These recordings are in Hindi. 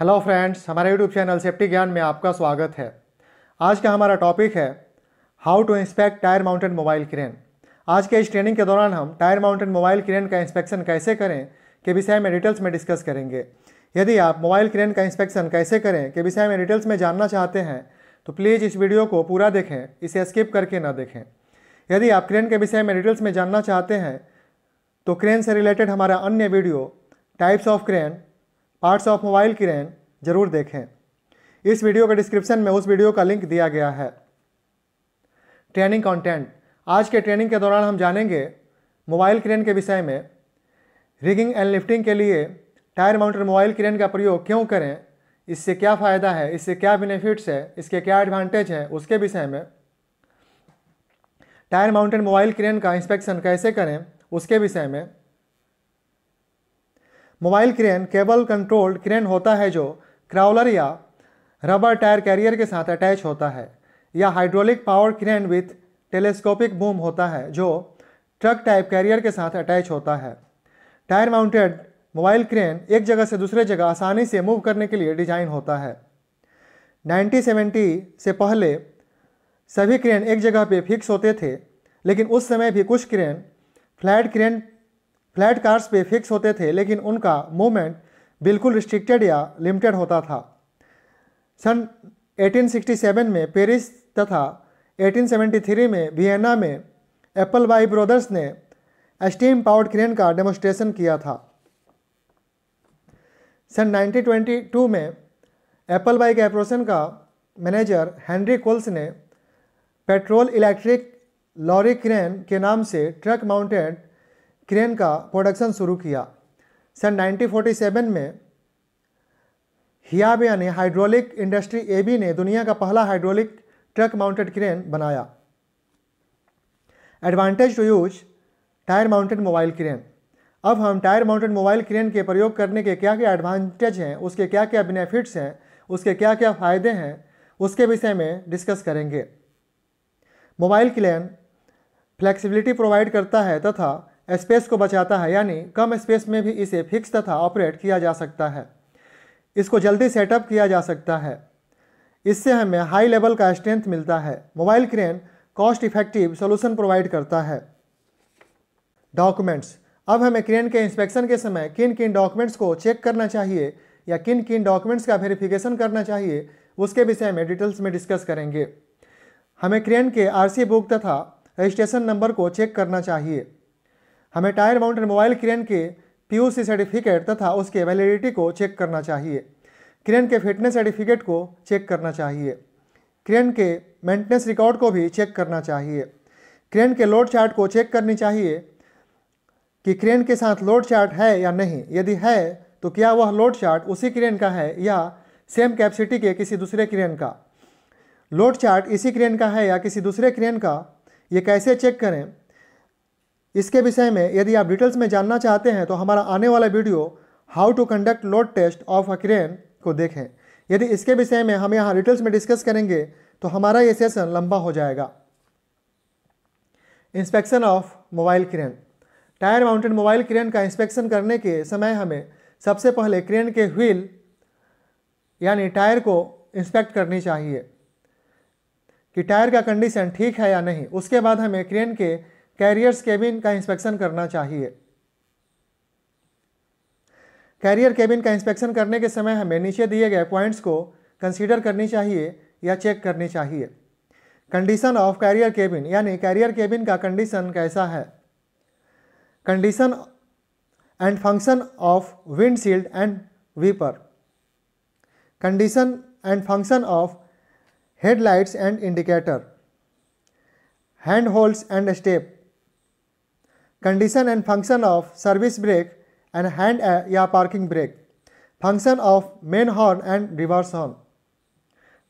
हेलो फ्रेंड्स हमारे यूट्यूब चैनल सेफ्टी ज्ञान में आपका स्वागत है आज का हमारा टॉपिक है how to inspect tyre mounted mobile crane आज के इस ट्रेनिंग के दौरान हम टायर माउंटेड मोबाइल क्रेन का इंस्पेक्शन कैसे करें के विषय में डिटेल्स में डिस्कस करेंगे यदि आप मोबाइल क्रेन का इंस्पेक्शन कैसे करें के विषय में डिटेल्स में जानना चाहते हैं तो प्लीज़ इस वीडियो को पूरा देखें इसे स्किप करके ना देखें यदि आप क्रेन के विषय में डिटेल्स में जानना चाहते हैं तो क्रेन से रिलेटेड हमारा अन्य video types of crane parts of mobile की रैन जरूर देखें इस वीडियो के डिस्क्रिप्शन में उस वीडियो का लिंक दिया गया है ट्रेनिंग कंटेंट आज के ट्रेनिंग के दौरान हम जानेंगे मोबाइल क्रेन के विषय में रिगिंग एंड लिफ्टिंग के लिए टायर माउंटेड मोबाइल क्रेन का प्रयोग क्यों करें इससे क्या फ़ायदा है इससे क्या बेनिफिट्स है इसके क्या एडवांटेज हैं उसके विषय में टायर माउंटेड मोबाइल क्रेन का इंस्पेक्शन कैसे करें उसके विषय में mobile crane cable controlled crane होता है जो क्राउलर या रबर टायर कैरियर के साथ अटैच होता है या hydraulic power crane with telescopic boom होता है जो ट्रक टाइप कैरियर के साथ अटैच होता है टायर माउंटेड मोबाइल क्रेन एक जगह से दूसरे जगह आसानी से मूव करने के लिए डिजाइन होता है 1970 से पहले सभी क्रेन एक जगह पे फिक्स होते थे लेकिन उस समय भी कुछ crane flat crane flat cars पे फिक्स होते थे लेकिन उनका मूवमेंट बिल्कुल रिस्ट्रिक्टेड या लिमिटेड होता था सन 1867 में पेरिस तथा 1873 में वियना में एप्पल बाई ब्रदर्स ने स्टीम पावर्ड क्रेन का डेमोस्ट्रेशन किया था सन 1922 में एप्पल बाई कैप्रोसन का मैनेजर हेनरी कोल्स ने पेट्रोल इलेक्ट्रिक लॉरी क्रेन के नाम से ट्रक माउंटेड क्रेन का प्रोडक्शन शुरू किया सन 1947 में हियाबे यानी हाइड्रोलिक इंडस्ट्री एबी ने दुनिया का पहला हाइड्रोलिक ट्रक माउंटेड क्रेन बनाया advantage to use tyre mounted mobile crane अब हम टायर माउंटेड मोबाइल क्रेन के प्रयोग करने के क्या क्या एडवांटेज हैं उसके क्या क्या बेनिफिट्स हैं उसके क्या क्या फ़ायदे हैं उसके विषय में डिस्कस करेंगे मोबाइल क्रेन फ्लेक्सिबिलिटी प्रोवाइड करता है तथा स्पेस को बचाता है यानी कम स्पेस में भी इसे फिक्स तथा ऑपरेट किया जा सकता है इसको जल्दी सेटअप किया जा सकता है इससे हमें हाई लेवल का स्ट्रेंथ मिलता है mobile crane cost effective solution provide करता है डॉक्यूमेंट्स अब हमें क्रेन के इंस्पेक्शन के समय किन किन डॉक्यूमेंट्स को चेक करना चाहिए या किन किन डॉक्यूमेंट्स का वेरिफिकेशन करना चाहिए उसके विषय में डिटेल्स में डिस्कस करेंगे हमें क्रेन के आरसी बुक तथा रजिस्ट्रेशन नंबर को चेक करना चाहिए हमें टायर माउंटेड मोबाइल क्रेन के पीयूसी सर्टिफिकेट तथा उसके वैलिडिटी को चेक करना चाहिए क्रेन के फिटनेस सर्टिफिकेट को चेक करना चाहिए क्रेन के मेंटेनेंस रिकॉर्ड को भी चेक करना चाहिए क्रेन के लोड चार्ट को चेक करनी चाहिए कि क्रेन के साथ लोड चार्ट है या नहीं यदि है तो क्या वह लोड चार्ट उसी क्रेन का है या सेम कैपेसिटी के किसी दूसरे क्रेन का लोड चार्ट इसी क्रेन का है या किसी दूसरे क्रेन का ये कैसे चेक करें इसके विषय में यदि आप डिटेल्स में जानना चाहते हैं तो हमारा आने वाला video how to conduct load test of a crane को देखें यदि इसके विषय में हम यहाँ डिटेल्स में डिस्कस करेंगे तो हमारा ये सेशन लंबा हो जाएगा inspection of mobile crane tyre mounted mobile crane का इंस्पेक्शन करने के समय हमें सबसे पहले क्रेन के व्हील यानी टायर को इंस्पेक्ट करनी चाहिए कि टायर का कंडीशन ठीक है या नहीं उसके बाद हमें क्रेन के कैरियर्स केबिन का इंस्पेक्शन करना चाहिए कैरियर केबिन का इंस्पेक्शन करने के समय हमें नीचे दिए गए पॉइंट्स को कंसीडर करनी चाहिए या चेक करनी चाहिए कंडीशन ऑफ कैरियर केबिन यानी कैरियर केबिन का कंडीशन कैसा है condition and function of windshield and wiper condition and function of headlights and indicator hand holds and step condition and function of service brake and hand या parking brake function of main horn and reverse horn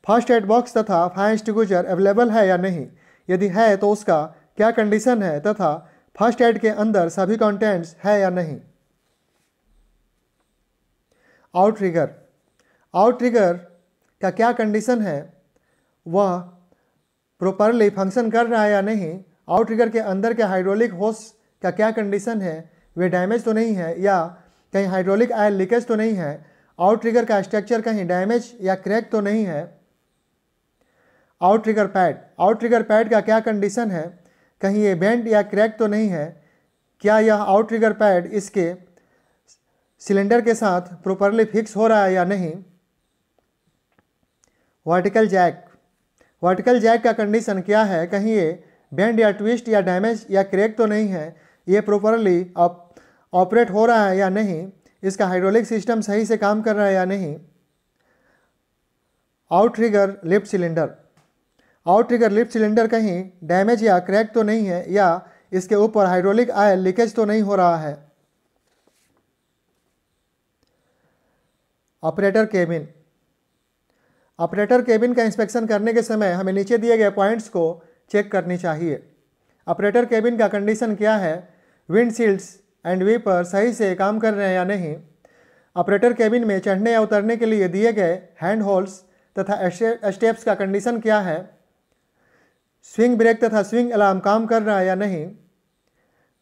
first aid box तथा फायर गुजर अवेलेबल है या नहीं यदि है तो उसका क्या कंडीशन है तथा फर्स्ट एड के अंदर सभी कंटेंट्स है या नहीं आउट रिगर आउट ट्रिगर का क्या कंडीशन है वह प्रॉपरली फंक्शन कर रहा है या नहीं आउट रिगर के अंदर के हाइड्रोलिक होस का क्या कंडीशन है वे डैमेज तो, तो नहीं है या कहीं हाइड्रोलिक आयल लीकेज तो नहीं है आउट ट्रिगर का स्ट्रक्चर कहीं डैमेज या क्रैक तो नहीं है outrigger pad outrigger pad का क्या कंडीशन है कहीं ये बेंड या क्रैक तो नहीं है क्या यह आउट ट्रिगर पैड इसके सिलेंडर के साथ प्रॉपरली फिक्स हो रहा है या नहीं वर्टिकल जैक वर्टिकल जैक का कंडीशन क्या है कहीं ये बेंड या ट्विस्ट या डैमेज या क्रैक तो नहीं है ये प्रॉपरली ऑपरेट हो रहा है या नहीं इसका हाइड्रोलिक सिस्टम सही से काम कर रहा है या नहीं outrigger lift cylinder outrigger lift cylinder कहीं डैमेज या क्रैक तो नहीं है या इसके ऊपर हाइड्रोलिक आयल लीकेज तो नहीं हो रहा है ऑपरेटर केबिन ऑपरेटर केबिन का इंस्पेक्शन करने के समय हमें नीचे दिए गए पॉइंट्स को चेक करनी चाहिए ऑपरेटर केबिन का कंडीशन क्या है विंडशील्ड्स एंड वेपर सही से काम कर रहे हैं या नहीं ऑपरेटर कैबिन में चढ़ने या उतरने के लिए दिए गए हैंड होल्स तथा स्टेप्स का कंडीशन क्या है स्विंग ब्रेक तथा स्विंग अलार्म काम कर रहा है या नहीं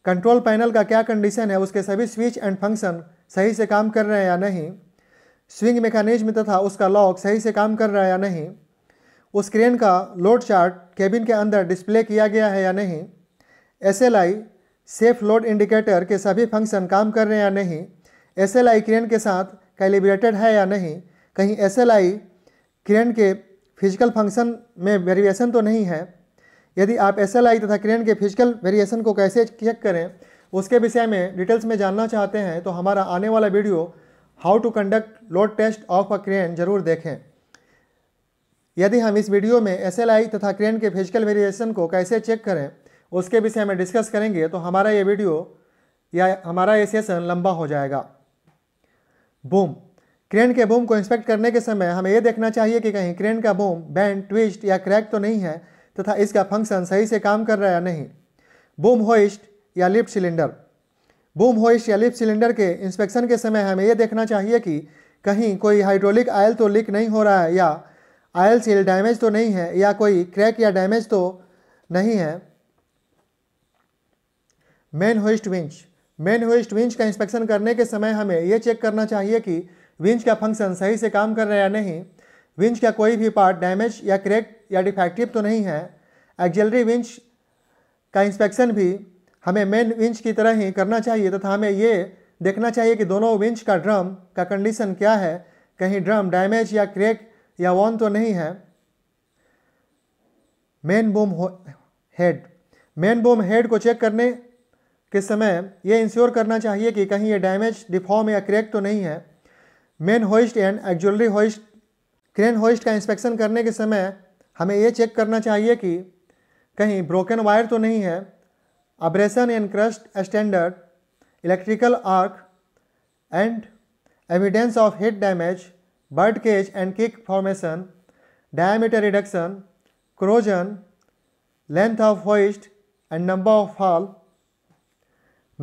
कंट्रोल पैनल का क्या कंडीशन है उसके सभी स्विच एंड फंक्शन सही से काम कर रहे हैं या नहीं स्विंग मेकानिज्म तथा उसका लॉक सही से काम कर रहा है या नहीं उस क्रेन का लोड चार्ट केबिन के अंदर डिस्प्ले किया गया है या नहीं S L I safe load indicator के सभी फंक्शन काम कर रहे हैं या नहीं एस एल आई क्रेन के साथ कैलिब्रेटेड है या नहीं कहीं एस एल आई क्रेन के फिजिकल फंक्शन में वेरिएशन तो नहीं है यदि आप एस एल आई तथा क्रेन के फिजिकल वेरिएशन को कैसे चेक करें उसके विषय में डिटेल्स में जानना चाहते हैं तो हमारा आने वाला video how to conduct load test of a crane जरूर देखें यदि हम इस वीडियो में एस एल आई तथा क्रेन के फिजिकल वेरिएशन को कैसे चेक करें उसके विषय में डिस्कस करेंगे तो हमारा ये वीडियो या हमारा ये सेशन लंबा हो जाएगा बूम क्रेन के बूम को इंस्पेक्ट करने के समय हमें यह देखना चाहिए कि कहीं क्रेन का बूम बैंड ट्विस्ट या क्रैक तो नहीं है तथा तो इसका फंक्शन सही से काम कर रहा या नहीं बूम होइस्ट या लिफ्ट सिलेंडर बूम होइस्ट या लिफ्ट सिलेंडर के इंस्पेक्शन के समय हमें यह देखना चाहिए कि कहीं कोई हाइड्रोलिक आयल तो लीक नहीं हो रहा है या आयल सील डैमेज तो नहीं है या कोई क्रैक या डैमेज तो नहीं है main hoist winch main hoist winch का इंस्पेक्शन करने के समय हमें यह चेक करना चाहिए कि विंच का फंक्शन सही से काम कर रहा है या नहीं विंच का कोई भी पार्ट डैमेज या क्रैक या डिफेक्टिव तो नहीं है एक्जलरी विंच का इंस्पेक्शन भी हमें मेन विंच की तरह ही करना चाहिए तथा हमें ये देखना चाहिए कि दोनों विंच का ड्रम का कंडीशन क्या है कहीं ड्रम डैमेज या क्रैक या वॉन तो नहीं है main boom head main boom head को चेक करने के समय यह इंश्योर करना चाहिए कि कहीं ये डैमेज डिफॉर्म या क्रैक तो नहीं है main hoist and auxiliary hoist crane hoist का इंस्पेक्शन करने के समय हमें ये चेक करना चाहिए कि कहीं ब्रोकन वायर तो नहीं है abrasion and crust standard electrical arc and evidence of heat damage bird cage and किक formation diameter reduction corrosion length of hoist and number of fall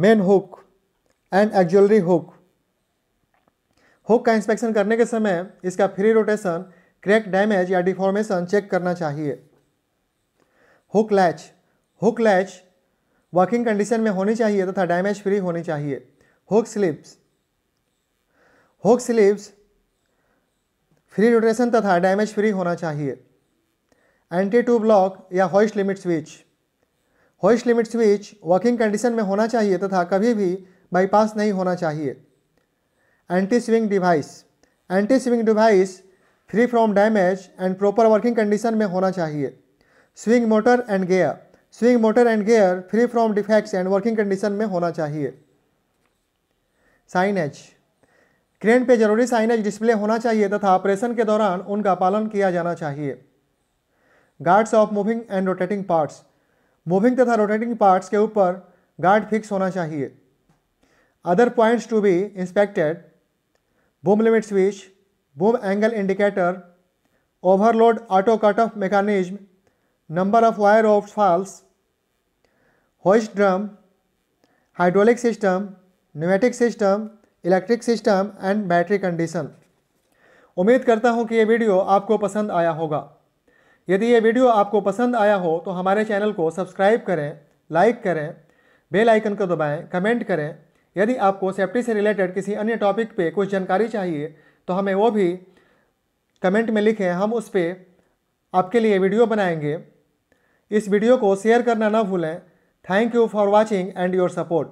main hook and auxiliary hook hook का इंस्पेक्शन करने के समय इसका फ्री रोटेशन क्रैक डैमेज या डिफॉर्मेशन चेक करना चाहिए hook latch hook latch working condition में होनी चाहिए तथा डैमेज फ्री होनी चाहिए hook slips hook slips free rotation तथा डैमेज फ्री होना चाहिए एंटी टू ब्लॉक या hoist limit switch hoist limit switch working condition में होना चाहिए तथा कभी भी बाईपास नहीं होना चाहिए anti swing device anti swing device free from damage and proper working condition में होना चाहिए swing motor and gear swing motor and gear free from defects and working condition में होना चाहिए साइनेज क्रेन पे जरूरी साइनेज डिस्प्ले होना चाहिए तथा ऑपरेशन के दौरान उनका पालन किया जाना चाहिए guards of moving and rotating parts moving तथा रोटेटिंग पार्ट्स के ऊपर गार्ड फिक्स होना चाहिए other points to be inspected boom limit switch boom angle indicator overload auto cut off mechanism number of wire of falls hoist drum hydraulic system pneumatic system electric system and battery condition उम्मीद करता हूँ कि ये वीडियो आपको पसंद आया होगा यदि ये वीडियो आपको पसंद आया हो तो हमारे चैनल को सब्सक्राइब करें लाइक करें बेल आइकन को दबाएं, कमेंट करें यदि आपको सेफ्टी से रिलेटेड किसी अन्य टॉपिक पे कुछ जानकारी चाहिए तो हमें वो भी कमेंट में लिखें हम उस पर आपके लिए वीडियो बनाएंगे इस वीडियो को शेयर करना ना भूलें thank you for watching and your support